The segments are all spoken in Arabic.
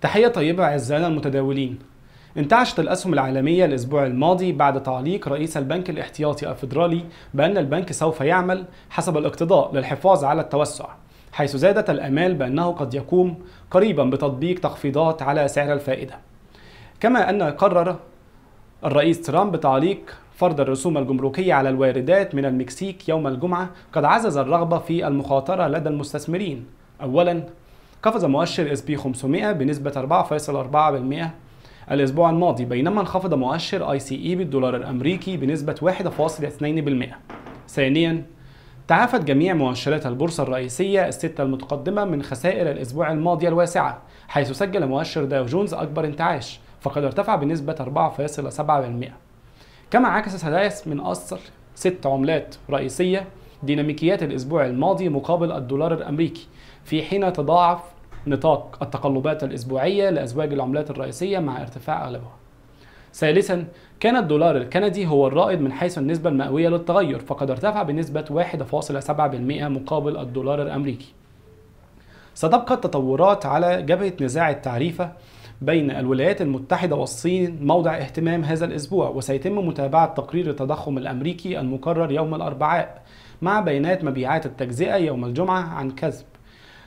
تحية طيبة أعزائنا المتداولين انتعشت الأسهم العالمية الأسبوع الماضي بعد تعليق رئيس البنك الاحتياطي الفيدرالي بأن البنك سوف يعمل حسب الاقتضاء للحفاظ على التوسع حيث زادت الأمال بأنه قد يقوم قريبا بتطبيق تخفيضات على سعر الفائدة كما أن قرر الرئيس ترامب تعليق فرض الرسوم الجمركية على الواردات من المكسيك يوم الجمعة قد عزز الرغبة في المخاطرة لدى المستثمرين أولا قفز مؤشر اس بي 500 بنسبة 4.4% الأسبوع الماضي بينما انخفض مؤشر اي سي اي بالدولار الأمريكي بنسبة 1.2%. ثانياً تعافت جميع مؤشرات البورصة الرئيسية الستة المتقدمة من خسائر الأسبوع الماضي الواسعة حيث سجل مؤشر داو جونز أكبر انتعاش فقد ارتفع بنسبة 4.7% كما عكس سدايس من أصل ست عملات رئيسية ديناميكيات الأسبوع الماضي مقابل الدولار الأمريكي في حين تضاعف نطاق التقلبات الأسبوعية لأزواج العملات الرئيسية مع ارتفاع أغلبها ثالثا كان الدولار الكندي هو الرائد من حيث النسبة المئوية للتغير فقد ارتفع بنسبة 1.7% مقابل الدولار الأمريكي ستبقى التطورات على جبهة نزاع التعريفة بين الولايات المتحدة والصين موضع اهتمام هذا الأسبوع وسيتم متابعة تقرير التضخم الأمريكي المقرر يوم الأربعاء مع بيانات مبيعات التجزئة يوم الجمعة عن كذب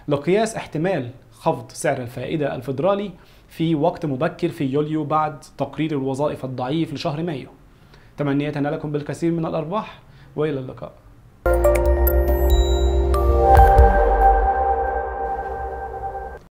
لقياس احتمال خفض سعر الفائدة الفيدرالي في وقت مبكر في يوليو بعد تقرير الوظائف الضعيف لشهر مايو تمنيتنا لكم بالكثير من الأرباح وإلى اللقاء